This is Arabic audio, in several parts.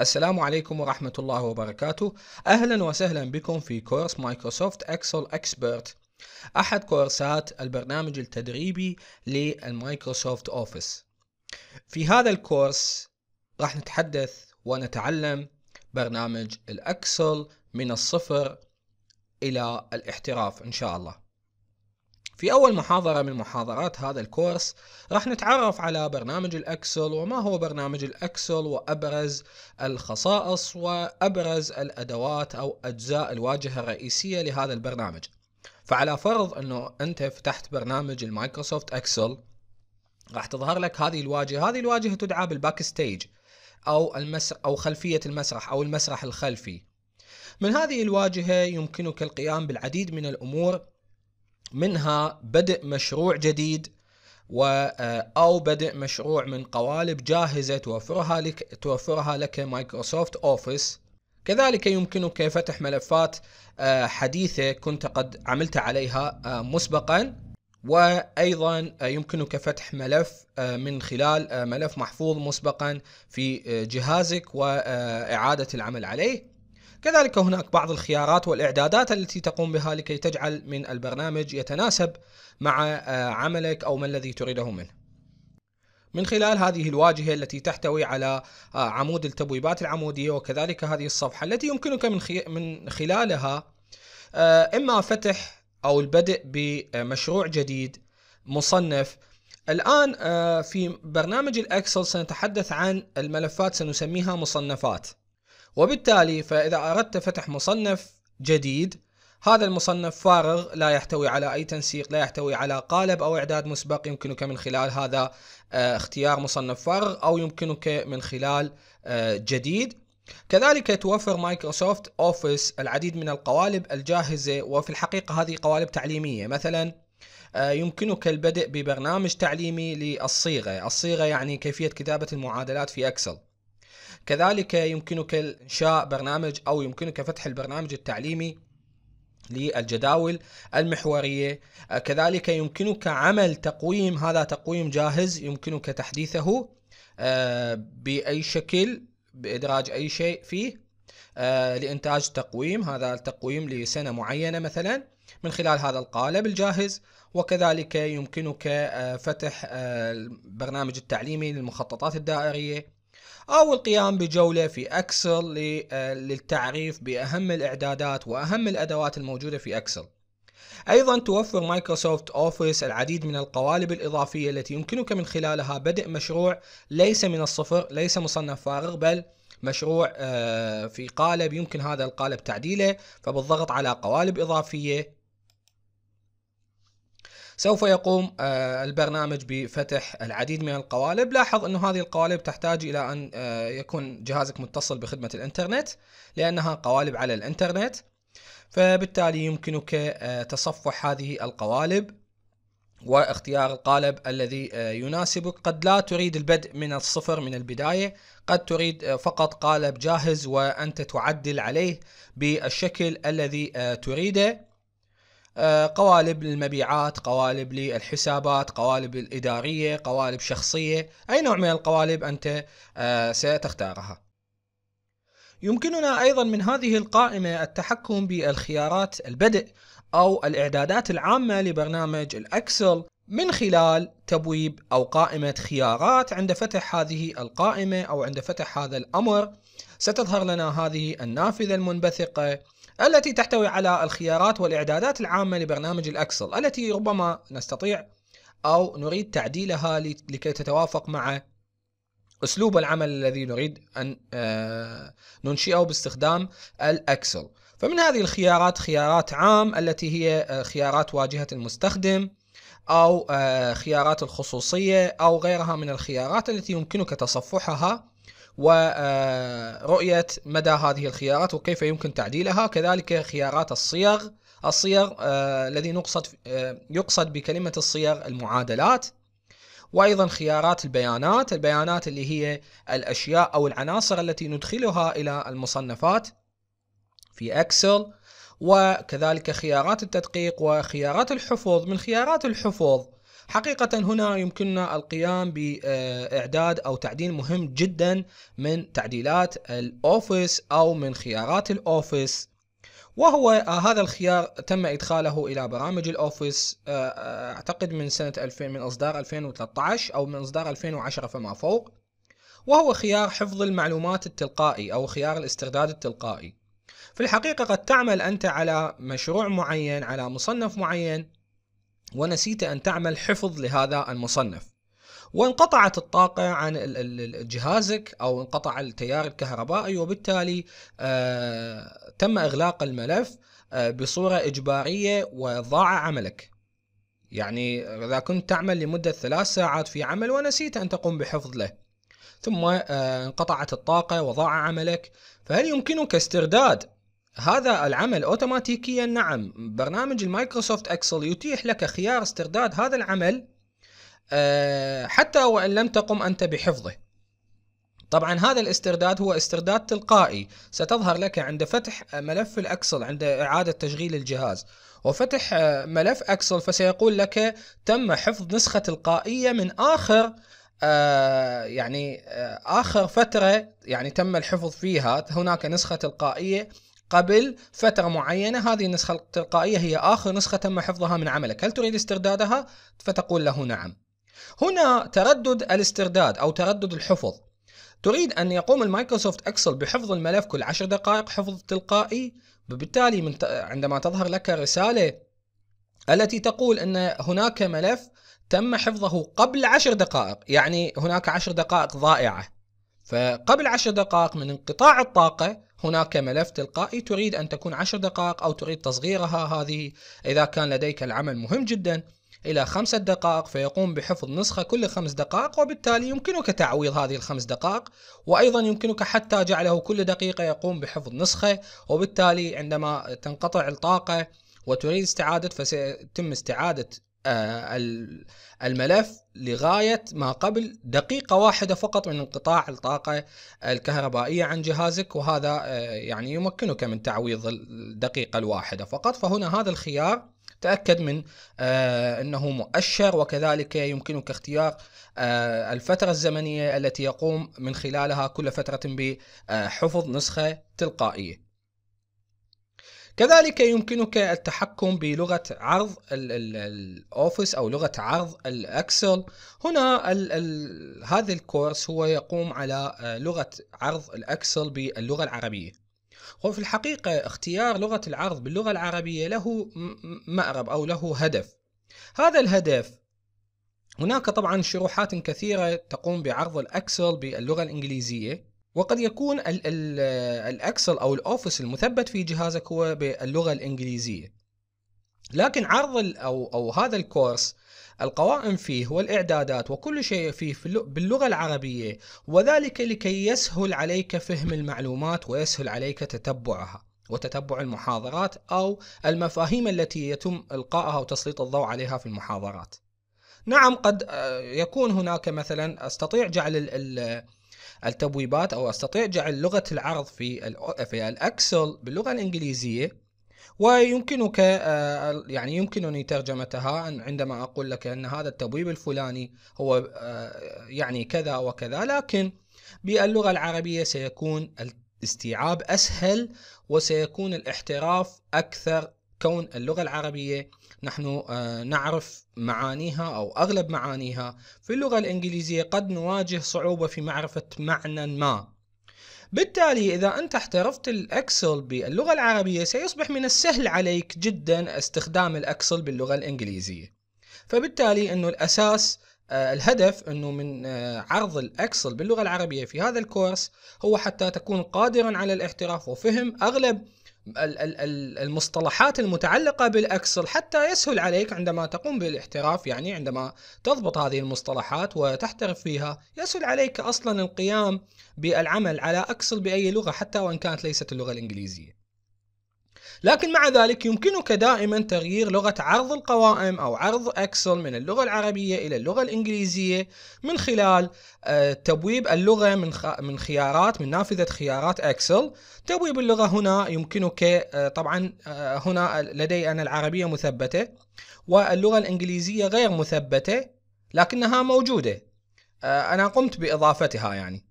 السلام عليكم ورحمة الله وبركاته أهلا وسهلا بكم في كورس مايكروسوفت اكسل اكسبرت أحد كورسات البرنامج التدريبي للمايكروسوفت أوفيس في هذا الكورس راح نتحدث ونتعلم برنامج الأكسل من الصفر إلى الاحتراف إن شاء الله في أول محاضرة من محاضرات هذا الكورس راح نتعرف على برنامج الأكسل وما هو برنامج الأكسل وأبرز الخصائص وأبرز الأدوات أو أجزاء الواجهة الرئيسية لهذا البرنامج فعلى فرض أنه أنت فتحت برنامج المايكروسوفت أكسل راح تظهر لك هذه الواجهة هذه الواجهة تدعى بالباك ستيج أو المسرح أو خلفية المسرح أو المسرح الخلفي من هذه الواجهة يمكنك القيام بالعديد من الأمور منها بدء مشروع جديد و آه، أو بدء مشروع من قوالب جاهزة توفرها لك توفرها لك مايكروسوفت أوفيس كذلك يمكنك فتح ملفات آه، حديثة كنت قد عملت عليها آه، مسبقا وأيضا يمكنك فتح ملف من خلال ملف محفوظ مسبقا في جهازك وإعادة العمل عليه كذلك هناك بعض الخيارات والإعدادات التي تقوم بها لكي تجعل من البرنامج يتناسب مع آه، عملك أو ما الذي تريده منه من خلال هذه الواجهة التي تحتوي على آه، عمود التبويبات العمودية وكذلك هذه الصفحة التي يمكنك من, من خلالها آه، إما فتح أو البدء بمشروع جديد مصنف الآن في برنامج الأكسل سنتحدث عن الملفات سنسميها مصنفات وبالتالي فإذا أردت فتح مصنف جديد هذا المصنف فارغ لا يحتوي على أي تنسيق لا يحتوي على قالب أو إعداد مسبق يمكنك من خلال هذا آه، اختيار مصنف فارغ أو يمكنك من خلال آه، جديد كذلك توفر مايكروسوفت أوفيس العديد من القوالب الجاهزة وفي الحقيقة هذه قوالب تعليمية مثلا آه، يمكنك البدء ببرنامج تعليمي للصيغة الصيغة يعني كيفية كتابة المعادلات في أكسل كذلك يمكنك إنشاء برنامج أو يمكنك فتح البرنامج التعليمي للجداول المحورية كذلك يمكنك عمل تقويم هذا تقويم جاهز يمكنك تحديثه آه، بأي شكل بإدراج أي شيء فيه آه، لإنتاج تقويم هذا التقويم لسنة معينة مثلا من خلال هذا القالب الجاهز وكذلك يمكنك آه، فتح البرنامج التعليمي للمخططات الدائرية أو القيام بجولة في أكسل آه، للتعريف بأهم الإعدادات وأهم الأدوات الموجودة في أكسل أيضا توفر مايكروسوفت أوفيس العديد من القوالب الإضافية التي يمكنك من خلالها بدء مشروع ليس من الصفر ليس مصنف فارغ بل مشروع آه، في قالب يمكن هذا القالب تعديله فبالضغط على قوالب إضافية سوف يقوم آه، البرنامج بفتح العديد من القوالب لاحظ أن هذه القوالب تحتاج إلى أن آه، يكون جهازك متصل بخدمة الإنترنت لأنها قوالب على الإنترنت فبالتالي يمكنك آه، تصفح هذه القوالب واختيار القالب الذي يناسبك قد لا تريد البدء من الصفر من البداية قد تريد فقط قالب جاهز وأنت تعدل عليه بالشكل الذي تريده آه، قوالب للمبيعات قوالب للحسابات قوالب الإدارية قوالب شخصية أي نوع من القوالب أنت آه، ستختارها يمكننا أيضا من هذه القائمة التحكم بالخيارات البدء أو الإعدادات العامة لبرنامج الأكسل من خلال تبويب أو قائمة خيارات عند فتح هذه القائمة أو عند فتح هذا الأمر ستظهر لنا هذه النافذة المنبثقة التي تحتوي على الخيارات والإعدادات العامة لبرنامج الأكسل التي ربما نستطيع أو نريد تعديلها لكي تتوافق مع أسلوب العمل الذي نريد أن آه، ننشئه باستخدام الأكسل فمن هذه الخيارات خيارات عام التي هي آه، خيارات واجهة المستخدم أو آه، خيارات الخصوصية أو غيرها من الخيارات التي يمكنك تصفحها ورؤية مدى هذه الخيارات وكيف يمكن تعديلها كذلك خيارات الصيغ الصيغ آه، الذي نقصد آه، يقصد بكلمة الصيغ المعادلات وأيضا خيارات البيانات البيانات اللي هي الأشياء أو العناصر التي ندخلها إلى المصنفات في أكسل وكذلك خيارات التدقيق وخيارات الحفظ من خيارات الحفظ حقيقة هنا يمكننا القيام بإعداد أو تعديل مهم جدا من تعديلات الأوفيس أو من خيارات الأوفيس وهو آه، هذا الخيار تم ادخاله الى برامج الاوفيس آه، آه، اعتقد من سنه 2000 من اصدار 2013 او من اصدار 2010 فما فوق وهو خيار حفظ المعلومات التلقائي او خيار الاسترداد التلقائي في الحقيقه قد تعمل انت على مشروع معين على مصنف معين ونسيت أن تعمل حفظ لهذا المصنف وانقطعت الطاقة عن جهازك أو انقطع التيار الكهربائي وبالتالي آه، تم إغلاق الملف آه، بصورة إجبارية وضاع عملك يعني إذا كنت تعمل لمدة ثلاث ساعات في عمل ونسيت أن تقوم بحفظ له ثم آه، انقطعت الطاقة وضاع عملك فهل يمكنك استرداد هذا العمل اوتوماتيكيا نعم برنامج المايكروسوفت اكسل يتيح لك خيار استرداد هذا العمل آه، حتى وان لم تقم انت بحفظه طبعا هذا الاسترداد هو استرداد تلقائي ستظهر لك عند فتح ملف الاكسل عند اعاده تشغيل الجهاز وفتح آه، ملف اكسل فسيقول لك تم حفظ نسخه تلقائيه من اخر آه، يعني آخر فترة يعني تم الحفظ فيها هناك نسخة تلقائية قبل فترة معينة هذه النسخة التلقائية هي آخر نسخة تم حفظها من عملك هل تريد استردادها؟ فتقول له نعم هنا تردد الاسترداد أو تردد الحفظ تريد أن يقوم المايكروسوفت أكسل بحفظ الملف كل عشر دقائق حفظ تلقائي وبالتالي عندما تظهر لك رسالة التي تقول أن هناك ملف تم حفظه قبل عشر دقائق يعني هناك عشر دقائق ضائعة فقبل عشر دقائق من انقطاع الطاقة هناك ملف تلقائي تريد أن تكون عشر دقائق أو تريد تصغيرها هذه إذا كان لديك العمل مهم جدا إلى خمسة دقائق فيقوم بحفظ نسخة كل خمس دقائق وبالتالي يمكنك تعويض هذه الخمس دقائق وأيضا يمكنك حتى جعله كل دقيقة يقوم بحفظ نسخة وبالتالي عندما تنقطع الطاقة وتريد استعادة فسيتم استعادة آه، الملف لغاية ما قبل دقيقة واحدة فقط من انقطاع الطاقة الكهربائية عن جهازك وهذا آه، يعني يمكنك من تعويض الدقيقة الواحدة فقط فهنا هذا الخيار تأكد من آه، أنه مؤشر وكذلك يمكنك اختيار الفترة الزمنية التي يقوم من خلالها كل فترة بحفظ نسخة تلقائية كذلك يمكنك التحكم بلغة عرض الأوفيس أو لغة عرض الأكسل هنا الـ الـ هذا الكورس هو يقوم على آه، لغة عرض الأكسل باللغة العربية وفي الحقيقة اختيار لغة العرض باللغة العربية له مأرب أو له هدف هذا الهدف هناك طبعا شروحات كثيرة تقوم بعرض الأكسل باللغة الإنجليزية وقد يكون الاكسل او الاوفيس المثبت في جهازك هو باللغه الانجليزيه لكن عرض او او هذا الكورس القوائم فيه والاعدادات وكل شيء فيه في باللغه العربيه وذلك لكي يسهل عليك فهم المعلومات ويسهل عليك تتبعها وتتبع المحاضرات او المفاهيم التي يتم القائها وتسليط الضوء عليها في المحاضرات. نعم قد آه، يكون هناك مثلا استطيع جعل ال التبويبات او استطيع جعل لغه العرض في في الاكسل باللغه الانجليزيه ويمكنك آه، يعني يمكنني ترجمتها عندما اقول لك ان هذا التبويب الفلاني هو آه، يعني كذا وكذا لكن باللغه العربيه سيكون الاستيعاب اسهل وسيكون الاحتراف اكثر كون اللغة العربية نحن آه، نعرف معانيها أو أغلب معانيها في اللغة الإنجليزية قد نواجه صعوبة في معرفة معنى ما بالتالي إذا أنت احترفت الأكسل باللغة العربية سيصبح من السهل عليك جدا استخدام الأكسل باللغة الإنجليزية فبالتالي أنه الأساس آه، الهدف انه من آه، عرض الاكسل باللغه العربيه في هذا الكورس هو حتى تكون قادرا على الاحتراف وفهم اغلب المصطلحات المتعلقة بالأكسل حتى يسهل عليك عندما تقوم بالاحتراف يعني عندما تضبط هذه المصطلحات وتحترف فيها يسهل عليك أصلا القيام بالعمل على أكسل بأي لغة حتى وإن كانت ليست اللغة الإنجليزية لكن مع ذلك يمكنك دائما تغيير لغة عرض القوائم أو عرض أكسل من اللغة العربية إلى اللغة الإنجليزية من خلال آه، تبويب اللغة من من خيارات من نافذة خيارات أكسل تبويب اللغة هنا يمكنك آه، طبعا آه، هنا لدي أنا العربية مثبتة واللغة الإنجليزية غير مثبتة لكنها موجودة أنا قمت بإضافتها يعني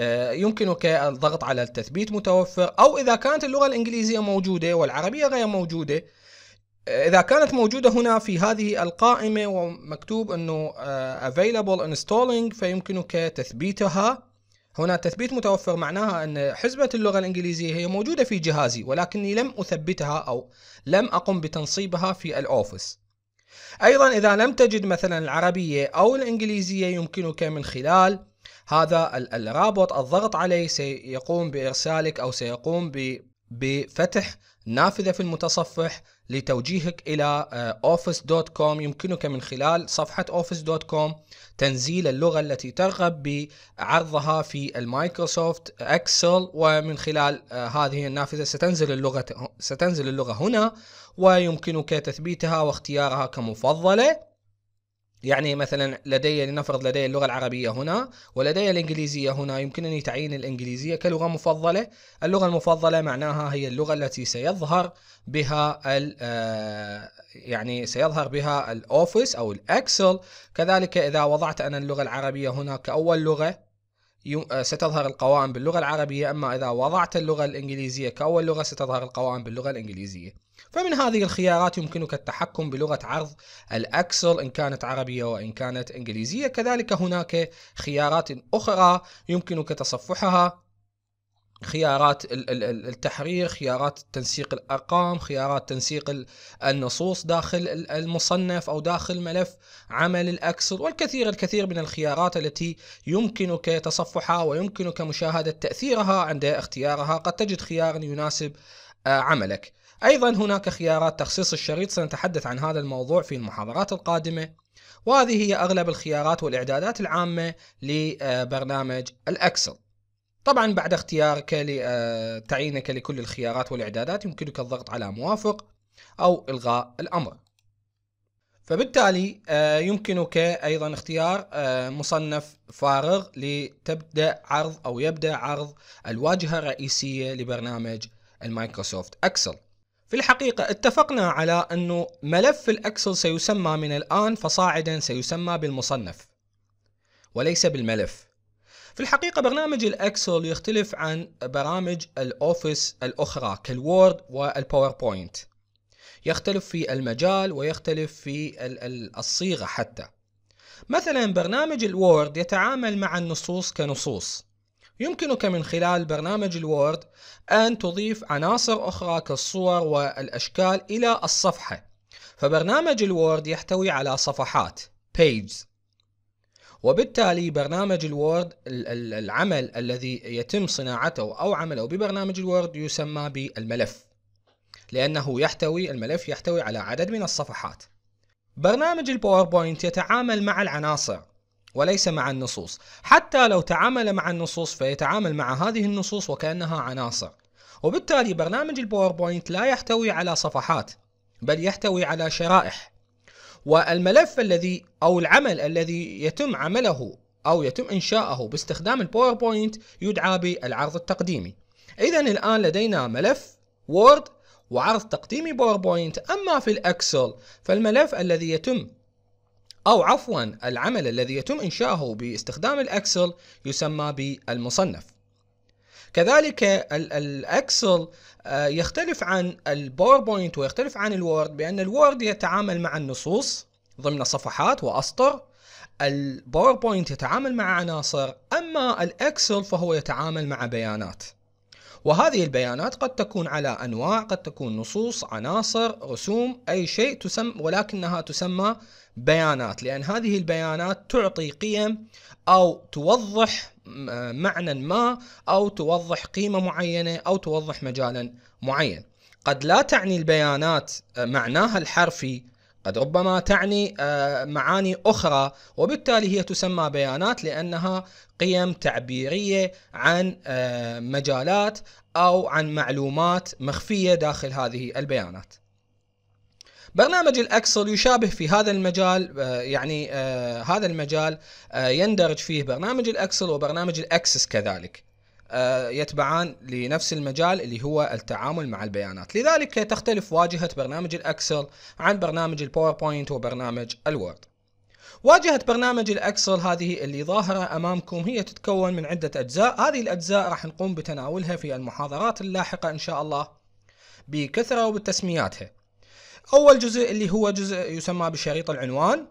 آه، يمكنك الضغط على التثبيت متوفر أو إذا كانت اللغة الإنجليزية موجودة والعربية غير موجودة آه، إذا كانت موجودة هنا في هذه القائمة ومكتوب أنه آه، available installing فيمكنك تثبيتها هنا التثبيت متوفر معناها أن حزبة اللغة الإنجليزية هي موجودة في جهازي ولكني لم أثبتها أو لم أقم بتنصيبها في الأوفيس أيضا إذا لم تجد مثلا العربية أو الإنجليزية يمكنك من خلال هذا الرابط الضغط عليه سيقوم بإرسالك أو سيقوم بفتح نافذة في المتصفح لتوجيهك إلى آه، office.com يمكنك من خلال صفحة office.com تنزيل اللغة التي ترغب بعرضها في المايكروسوفت اكسل ومن خلال آه، هذه النافذة ستنزل اللغة ستنزل اللغة هنا ويمكنك تثبيتها واختيارها كمفضلة يعني مثلا لدي لنفرض لدي اللغة العربية هنا ولدي الإنجليزية هنا يمكنني تعيين الإنجليزية كلغة مفضلة اللغة المفضلة معناها هي اللغة التي سيظهر بها آه، يعني سيظهر بها الأوفيس أو الأكسل كذلك إذا وضعت أنا اللغة العربية هنا كأول لغة آه، ستظهر القوائم باللغة العربية أما إذا وضعت اللغة الإنجليزية كأول لغة ستظهر القوائم باللغة الإنجليزية فمن هذه الخيارات يمكنك التحكم بلغة عرض الأكسل إن كانت عربية وإن كانت إنجليزية كذلك هناك خيارات أخرى يمكنك تصفحها خيارات التحرير خيارات تنسيق الارقام خيارات تنسيق النصوص داخل المصنف او داخل ملف عمل الاكسل والكثير الكثير من الخيارات التي يمكنك تصفحها ويمكنك مشاهده تاثيرها عند اختيارها قد تجد خيارا يناسب آه، عملك أيضا هناك خيارات تخصيص الشريط سنتحدث عن هذا الموضوع في المحاضرات القادمة وهذه هي أغلب الخيارات والإعدادات العامة لبرنامج الأكسل طبعا بعد اختيارك لتعيينك آه، لكل الخيارات والإعدادات يمكنك الضغط على موافق أو إلغاء الأمر فبالتالي آه، يمكنك أيضا اختيار آه، مصنف فارغ لتبدأ عرض أو يبدأ عرض الواجهة الرئيسية لبرنامج المايكروسوفت أكسل في الحقيقة اتفقنا على أنه ملف الأكسل سيسمى من الآن فصاعدا سيسمى بالمصنف وليس بالملف في الحقيقة برنامج الأكسل يختلف عن برامج الأوفيس الأخرى كالوورد والباوربوينت يختلف في المجال ويختلف في الصيغة حتى مثلا برنامج الوورد يتعامل مع النصوص كنصوص يمكنك من خلال برنامج الوورد أن تضيف عناصر أخرى كالصور والأشكال إلى الصفحة فبرنامج الوورد يحتوي على صفحات pages وبالتالي برنامج الوورد العمل الذي يتم صناعته أو عمله ببرنامج الوورد يسمى بالملف لأنه يحتوي الملف يحتوي على عدد من الصفحات برنامج الباوربوينت يتعامل مع العناصر وليس مع النصوص حتى لو تعامل مع النصوص فيتعامل مع هذه النصوص وكأنها عناصر وبالتالي برنامج الباوربوينت لا يحتوي على صفحات بل يحتوي على شرائح والملف الذي أو العمل الذي يتم عمله أو يتم إنشاؤه باستخدام الباوربوينت يدعى بالعرض التقديمي إذا الآن لدينا ملف وورد وعرض تقديمي باوربوينت أما في الأكسل فالملف الذي يتم أو عفوا العمل الذي يتم إنشاؤه باستخدام الأكسل يسمى بالمصنف كذلك الأكسل آه، يختلف عن الباوربوينت ويختلف عن الوورد بأن الوورد يتعامل مع النصوص ضمن صفحات وأسطر الباوربوينت يتعامل مع عناصر أما الأكسل فهو يتعامل مع بيانات وهذه البيانات قد تكون على أنواع قد تكون نصوص عناصر رسوم أي شيء تسم ولكنها تسمى بيانات لأن هذه البيانات تعطي قيم أو توضح معنى ما أو توضح قيمة معينة أو توضح مجالا معين قد لا تعني البيانات معناها الحرفي قد ربما تعني آه، معاني أخرى وبالتالي هي تسمى بيانات لأنها قيم تعبيرية عن آه، مجالات أو عن معلومات مخفية داخل هذه البيانات برنامج الاكسل يشابه في هذا المجال آه، يعني هذا المجال يندرج فيه برنامج الاكسل وبرنامج الاكسس كذلك آه، يتبعان لنفس المجال اللي هو التعامل مع البيانات لذلك تختلف واجهة برنامج الأكسل عن برنامج الباوربوينت وبرنامج الوورد واجهة برنامج الأكسل هذه اللي ظاهرة أمامكم هي تتكون من عدة أجزاء هذه الأجزاء راح نقوم بتناولها في المحاضرات اللاحقة إن شاء الله بكثرة وبتسمياتها أول جزء اللي هو جزء يسمى بشريط العنوان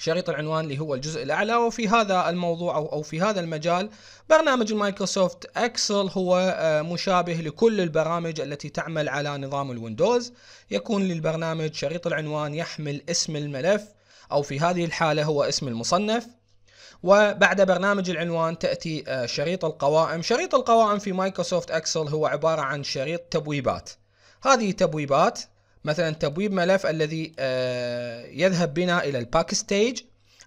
شريط العنوان اللي هو الجزء الأعلى وفي هذا الموضوع أو, أو في هذا المجال برنامج المايكروسوفت أكسل هو آه، مشابه لكل البرامج التي تعمل على نظام الويندوز يكون للبرنامج شريط العنوان يحمل اسم الملف أو في هذه الحالة هو اسم المصنف وبعد برنامج العنوان تأتي آه، شريط القوائم شريط القوائم في مايكروسوفت أكسل هو عبارة عن شريط تبويبات هذه تبويبات مثلا تبويب ملف الذي آه، يذهب بنا الى الباك ستيج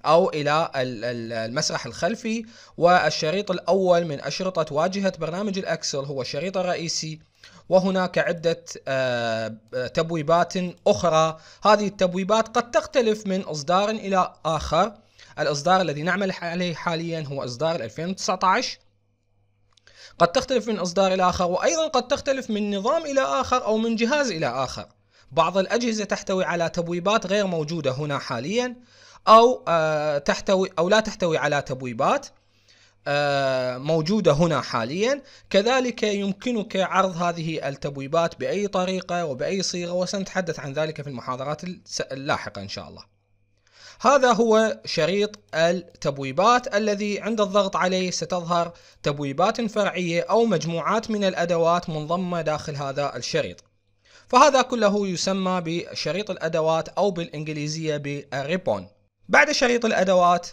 او الى المسرح الخلفي والشريط الاول من اشرطه واجهه برنامج الاكسل هو الشريط الرئيسي وهناك عدة آه، تبويبات أخرى هذه التبويبات قد تختلف من إصدار إلى آخر الإصدار الذي نعمل عليه حاليا هو إصدار 2019 قد تختلف من إصدار إلى آخر وأيضا قد تختلف من نظام إلى آخر أو من جهاز إلى آخر بعض الأجهزة تحتوي على تبويبات غير موجودة هنا حاليا أو آه، تحتوي أو لا تحتوي على تبويبات آه، موجودة هنا حاليا كذلك يمكنك عرض هذه التبويبات بأي طريقة وبأي صيغة وسنتحدث عن ذلك في المحاضرات اللاحقة إن شاء الله هذا هو شريط التبويبات الذي عند الضغط عليه ستظهر تبويبات فرعية أو مجموعات من الأدوات منضمة داخل هذا الشريط فهذا كله يسمى بشريط الأدوات أو بالإنجليزية بالريبون بعد شريط الأدوات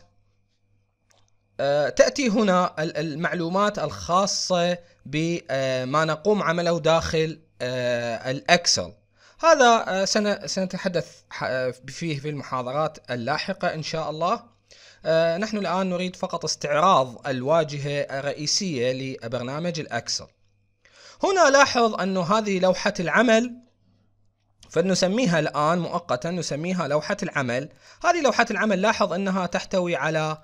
آه، تأتي هنا المعلومات الخاصة بما آه، نقوم عمله داخل آه، الأكسل هذا سنتحدث فيه في المحاضرات اللاحقة إن شاء الله نحن الآن نريد فقط استعراض الواجهة الرئيسية لبرنامج الأكسل هنا لاحظ أن هذه لوحة العمل فنسميها الآن مؤقتا نسميها لوحة العمل هذه لوحة العمل لاحظ أنها تحتوي على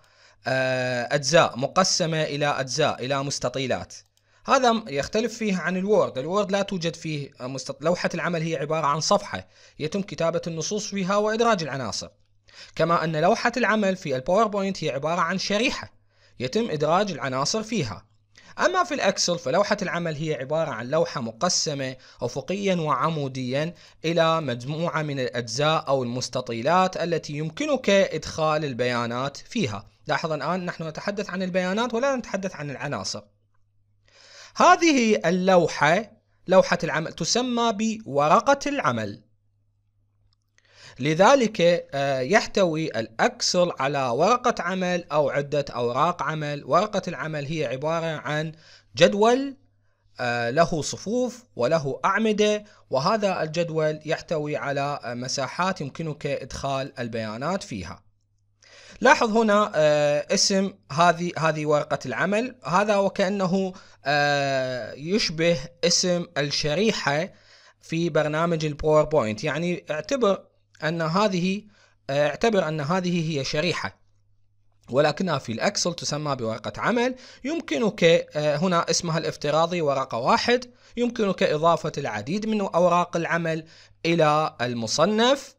آه، أجزاء مقسمة إلى أجزاء إلى مستطيلات هذا يختلف فيه عن الوورد الوورد لا توجد فيه مستط... لوحة العمل هي عبارة عن صفحة يتم كتابة النصوص فيها وإدراج العناصر كما أن لوحة العمل في الباوربوينت هي عبارة عن شريحة يتم إدراج العناصر فيها أما في الأكسل فلوحة العمل هي عبارة عن لوحة مقسمة أفقيا وعموديا إلى مجموعة من الأجزاء أو المستطيلات التي يمكنك إدخال البيانات فيها لاحظ الآن نحن نتحدث عن البيانات ولا نتحدث عن العناصر هذه اللوحة لوحة العمل تسمى بورقة العمل لذلك آه، يحتوي الأكسل على ورقة عمل أو عدة أوراق عمل ورقة العمل هي عبارة عن جدول آه، له صفوف وله أعمدة وهذا الجدول يحتوي على آه، مساحات يمكنك إدخال البيانات فيها لاحظ هنا اسم هذه هذه ورقة العمل هذا وكأنه يشبه اسم الشريحة في برنامج الباوربوينت يعني اعتبر أن هذه آه، اعتبر أن هذه هي شريحة ولكنها في الأكسل تسمى بورقة عمل يمكنك آه، هنا اسمها الافتراضي ورقة واحد يمكنك إضافة العديد من أوراق العمل إلى المصنف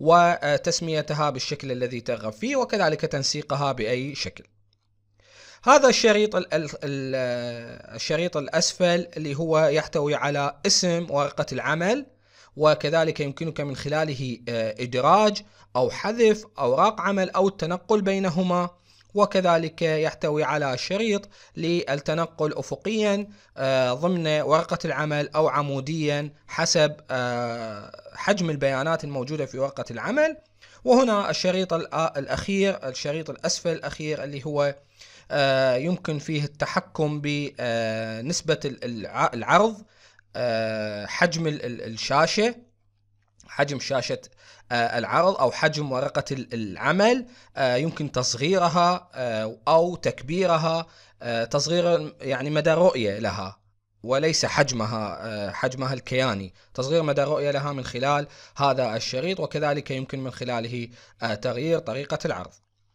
وتسميتها بالشكل الذي ترغب فيه وكذلك تنسيقها بأي شكل هذا الشريط الشريط الأسفل اللي هو يحتوي على اسم ورقة العمل وكذلك يمكنك من خلاله آه، إدراج أو حذف أوراق عمل أو التنقل بينهما وكذلك يحتوي على شريط للتنقل أفقيا آه، ضمن ورقة العمل أو عموديا حسب آه، حجم البيانات الموجودة في ورقة العمل وهنا الشريط الأخير الشريط الأسفل الأخير اللي هو يمكن فيه التحكم بنسبة العرض آه، حجم الشاشه حجم شاشه آه، العرض او حجم ورقه العمل آه، يمكن تصغيرها او تكبيرها تصغير يعني مدى رؤيه لها وليس حجمها حجمها الكياني تصغير مدى رؤية لها من خلال هذا الشريط وكذلك يمكن من خلاله تغيير طريقة العرض